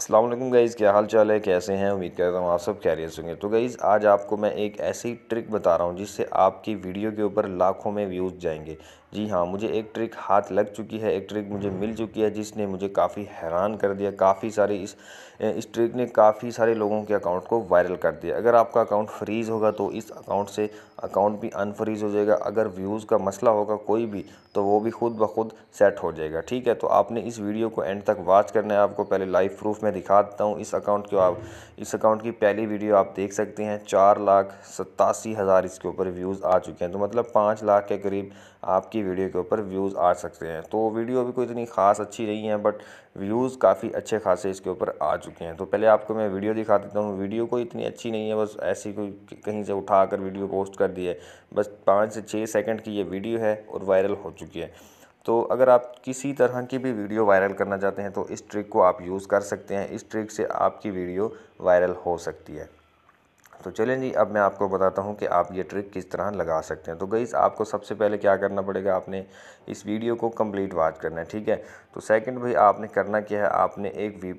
अस्सलाम वालेकुम गाइज़ क्या हाल चाल है कैसे हैं उम्मीद करता हूँ आप सब कैरियर होंगे तो गाइज़ आज आपको मैं एक ऐसी ट्रिक बता रहा हूँ जिससे आपकी वीडियो के ऊपर लाखों में व्यूज़ जाएंगे जी हाँ मुझे एक ट्रिक हाथ लग चुकी है एक ट्रिक मुझे मिल चुकी है जिसने मुझे काफ़ी हैरान कर दिया काफ़ी सारे इस इस ट्रिक ने काफ़ी सारे लोगों के अकाउंट को वायरल कर दिया अगर आपका अकाउंट फ्रीज़ होगा तो इस अकाउंट से अकाउंट भी अनफ्रीज़ हो जाएगा अगर व्यूज़ का मसला होगा कोई भी तो वो भी खुद ब खुद सेट हो जाएगा ठीक है तो आपने इस वीडियो को एंड तक वॉच करना है आपको पहले लाइव प्रूफ में दिखा देता हूँ इस अकाउंट को आप इस अकाउंट की पहली वीडियो आप देख सकते हैं चार लाख सतासी हज़ार इसके ऊपर व्यूज़ आ चुके हैं तो मतलब पाँच लाख के करीब आपकी की वीडियो के ऊपर व्यूज़ आ सकते हैं तो वीडियो अभी कोई इतनी ख़ास अच्छी नहीं है बट व्यूज़ काफ़ी अच्छे खासे इसके ऊपर आ चुके हैं तो पहले आपको मैं वीडियो दिखा देता हूँ वीडियो कोई इतनी अच्छी नहीं है बस ऐसी कोई कहीं से उठा कर वीडियो पोस्ट कर दी है बस पाँच से छः सेकेंड की ये वीडियो है और वायरल हो चुकी है तो अगर आप किसी तरह की भी वीडियो वायरल करना चाहते हैं तो इस ट्रिक को आप यूज़ कर सकते हैं इस ट्रिक से आपकी वीडियो वायरल हो सकती है तो चलें जी अब मैं आपको बताता हूँ कि आप ये ट्रिक किस तरह लगा सकते हैं तो गईस आपको सबसे पहले क्या करना पड़ेगा आपने इस वीडियो को कंप्लीट वॉच करना है ठीक है तो सेकंड भाई आपने करना क्या है आपने एक वी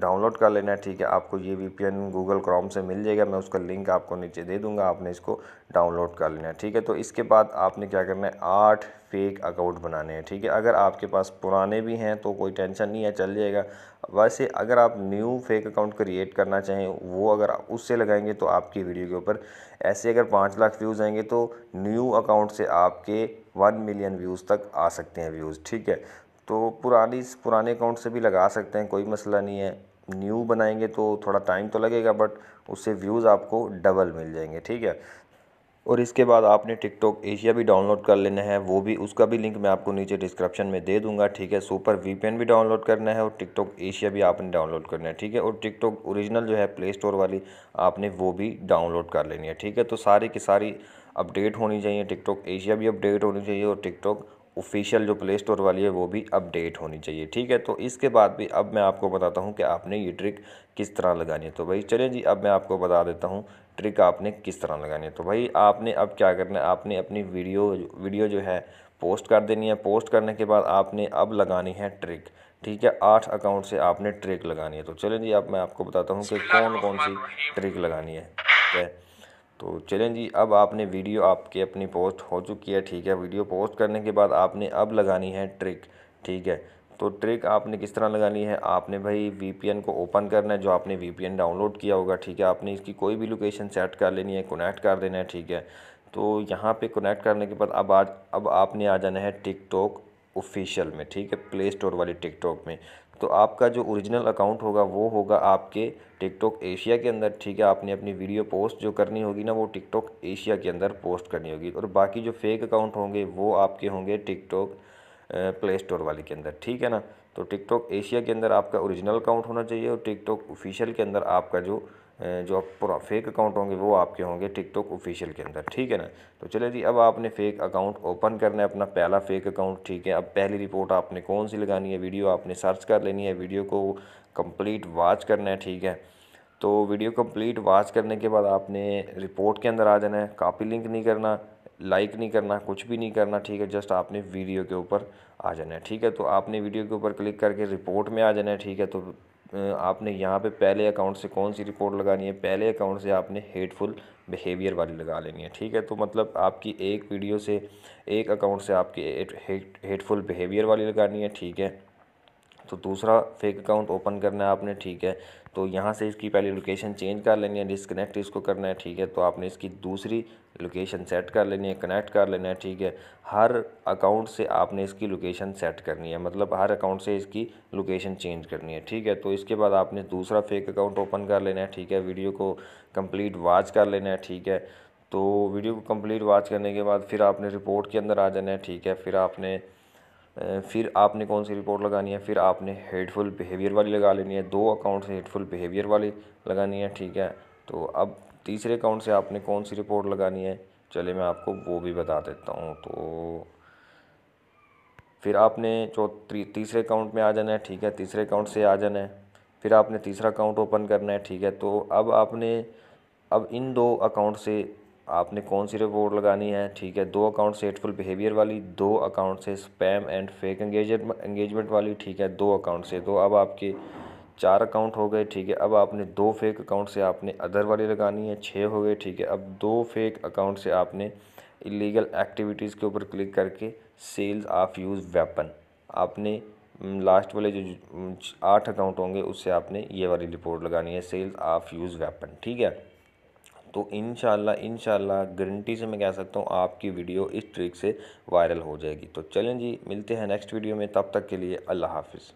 डाउनलोड कर लेना है ठीक है आपको ये एन गूगल क्रोम से मिल जाएगा मैं उसका लिंक आपको नीचे दे दूँगा आपने इसको डाउनलोड कर लेना है ठीक है तो इसके बाद आपने क्या करना है आठ फेक अकाउंट बनाने हैं ठीक है अगर आपके पास पुराने भी हैं तो कोई टेंशन नहीं है चल जाएगा वैसे अगर आप न्यू फेक अकाउंट क्रिएट करना चाहें वो अगर उससे लगाएंगे तो आपकी वीडियो के ऊपर ऐसे अगर पाँच लाख व्यूज़ आएंगे तो न्यू अकाउंट से आपके वन मिलियन व्यूज़ तक आ सकते हैं व्यूज़ ठीक है तो पुरानी पुराने अकाउंट से भी लगा सकते हैं कोई मसला नहीं है न्यू बनाएंगे तो थोड़ा टाइम तो लगेगा बट उससे व्यूज़ आपको डबल मिल जाएंगे ठीक है और इसके बाद आपने टिकटॉक एशिया भी डाउनलोड कर लेना है वो भी उसका भी लिंक मैं आपको नीचे डिस्क्रिप्शन में दे दूंगा ठीक है सुपर वीपीएन भी डाउनलोड करना है और टिकटॉक एशिया भी आपने डाउनलोड करना है ठीक है और टिकटॉक ओरिजिनल जो है प्ले स्टोर वाली आपने वो भी डाउनलोड कर लेनी है ठीक है तो सारी की सारी अपडेट होनी चाहिए टिकटॉक एशिया भी अपडेट होनी चाहिए और टिकटॉक ऑफिशियल जो प्ले स्टोर वाली है वो भी अपडेट होनी चाहिए ठीक है तो इसके बाद भी अब मैं आपको बताता हूँ कि आपने ये ट्रिक किस तरह लगानी है तो भाई चलें जी अब मैं आपको बता देता हूँ ट्रिक आपने किस तरह लगानी है तो भाई आपने अब क्या करना है आपने अपनी वीडियो वीडियो जो है पोस्ट कर देनी है पोस्ट करने के बाद आपने अब लगानी है ट्रिक ठीक है आठ अकाउंट से आपने ट्रिक लगानी है तो चलें जी अब मैं आपको बताता हूँ कि कौन कौन सी ट्रिक लगानी है ठीक है तो चलें जी अब आपने वीडियो आपके अपनी पोस्ट हो चुकी है ठीक है वीडियो पोस्ट करने के बाद आपने अब लगानी है ट्रिक ठीक है तो ट्रिक आपने किस तरह लगानी है आपने भाई वीपीएन को ओपन करना है जो आपने वीपीएन डाउनलोड किया होगा ठीक है आपने इसकी कोई भी लोकेशन सेट कर लेनी है कनेक्ट कर देना है ठीक है तो यहाँ पे कनेक्ट करने के बाद अब आज अब आपने आ जाना है टिकटॉक ऑफिशियल में ठीक है प्ले स्टोर वाली टिकटॉक में तो आपका जो ओरिजिनल अकाउंट होगा वो होगा आपके टिकटॉक एशिया के अंदर ठीक है आपने अपनी वीडियो पोस्ट जो करनी होगी ना वो टिकटॉक एशिया के अंदर पोस्ट करनी होगी और बाकी जो फेक अकाउंट होंगे वो आपके होंगे टिकटॉक प्ले स्टोर वाले के अंदर ठीक है ना तो टिकटॉक एशिया के अंदर आपका ओरिजिनल अकाउंट होना चाहिए और टिकटॉक ऑफिशियल के अंदर आपका जो जो आप फेक अकाउंट होंगे वो आपके होंगे टिकटॉक ऑफिशियल के अंदर ठीक है ना तो चले जी अब आपने फेक अकाउंट ओपन करना है अपना पहला फेक अकाउंट ठीक है अब पहली रिपोर्ट आपने कौन सी लगानी है वीडियो आपने सर्च कर लेनी है वीडियो को कंप्लीट वॉच करना है ठीक है तो वीडियो कंप्लीट वॉच करने के बाद आपने रिपोर्ट के अंदर आ जाना है कापी लिंक नहीं करना लाइक नहीं करना कुछ भी नहीं करना ठीक है जस्ट आपने वीडियो के ऊपर आ जाना है ठीक है तो आपने वीडियो के ऊपर क्लिक करके रिपोर्ट में आ जाना है ठीक है तो आपने यहाँ पे पहले अकाउंट से कौन सी रिपोर्ट लगानी है पहले अकाउंट से आपने हेटफुल बिहेवियर वाली लगा लेनी है ठीक है तो मतलब आपकी एक वीडियो से एक अकाउंट से आपकी हेटफुल बिहेवियर वाली लगानी है ठीक है तो दूसरा फेक अकाउंट ओपन करना है आपने ठीक है तो यहाँ से इसकी पहले लोकेशन चेंज कर लेनी है डिसकनेक्ट इसको करना है ठीक है तो आपने इसकी दूसरी लोकेशन सेट कर लेनी है कनेक्ट कर लेना है ठीक है हर अकाउंट से आपने इसकी लोकेशन सेट करनी है मतलब हर अकाउंट से इसकी लोकेशन चेंज करनी है ठीक है तो इसके बाद आपने दूसरा फेक अकाउंट ओपन कर लेना है ठीक है वीडियो को कंप्लीट वाच कर लेना है ठीक है तो वीडियो को कंप्लीट वाच करने के बाद फिर आपने रिपोर्ट के अंदर आ जाना है ठीक है फिर आपने फिर आपने कौन सी रिपोर्ट लगानी है फिर आपने हेडफुल बिहेवियर वाली लगा लेनी है दो अकाउंट से हेडफुल बिहेवियर वाली लगानी है ठीक है तो अब तीसरे अकाउंट से आपने कौन सी रिपोर्ट लगानी है चले मैं आपको वो भी बता देता हूँ तो फिर आपने जो तीसरे अकाउंट में आ जाना है ठीक है तीसरे अकाउंट से आ जाना है फिर आपने तीसरा अकाउंट ओपन करना है ठीक है तो अब आपने अब इन दो अकाउंट से आपने कौन सी रिपोर्ट लगानी है ठीक है दो अकाउंट से हेटफुल बिहेवियर वाली दो अकाउंट से spam and fake engagement engagement वाली ठीक है दो अकाउंट से तो अब आपके चार अकाउंट हो गए ठीक है अब आपने दो फेक अकाउंट से आपने अदर वाली लगानी है छः हो गए ठीक है अब दो फेक अकाउंट से आपने इलीगल एक्टिविटीज़ के ऊपर क्लिक करके सेल्स ऑफ यूज़ वेपन आपने लास्ट वाले जो आठ अकाउंट होंगे उससे आपने ये वाली रिपोर्ट लगानी है सेल्स ऑफ यूज़ वेपन ठीक है तो इन शाला गारंटी से मैं कह सकता हूँ आपकी वीडियो इस ट्रिक से वायरल हो जाएगी तो चलें जी मिलते हैं नेक्स्ट वीडियो में तब तक के लिए अल्लाह हाफिज़